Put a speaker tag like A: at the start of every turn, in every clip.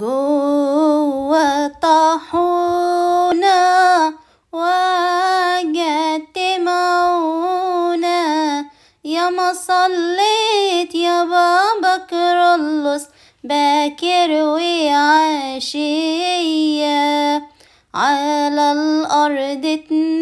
A: جوا طاحونا وجتمعونا يا ما صليت يا بابا كرولوس باكر وعشية على الأرض تنام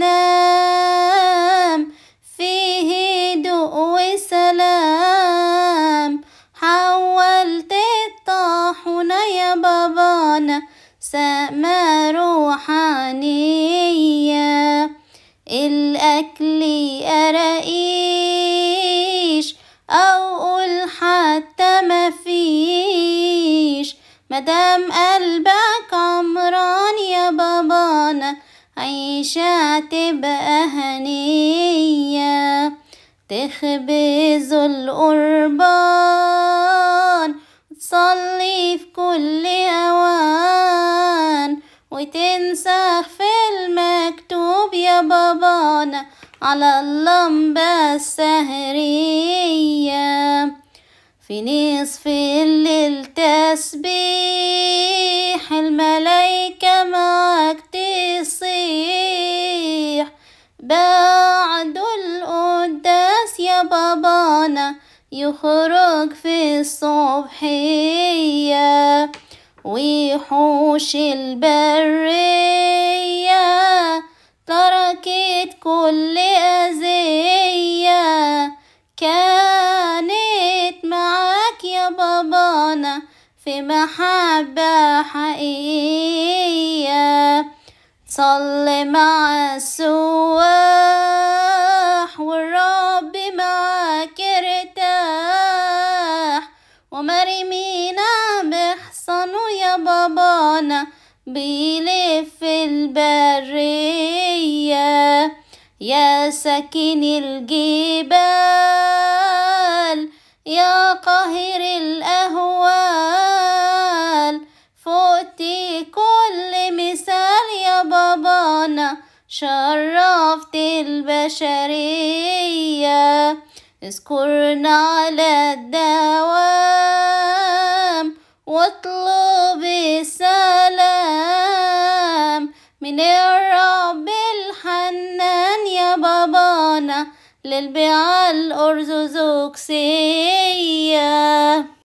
A: شكلي أرقيش أو قول حتى مفيش مدام قلبك عمران يا بابانا عيشة تبقى هنية تخبز القربان تصلي في كل أوان وتنسخ في المكتوب يا بابانا على اللمبة السهرية في نصف الليل تسبيح الملايكة معك تصيح بعد القداس يا بابانا يخرج في الصبحية وحوش البرية تركت كل في محبة حقيقية صلي مع السواح والرب معاك ارتاح ومرمينا بحصنه يا بابانا بيلف البرية يا ساكن الجبال يا قاهر شرفت البشرية اذكرنا على الدوام واطلب السلام من الرب الحنان يا بابانا للبيع الأرز زوكسيه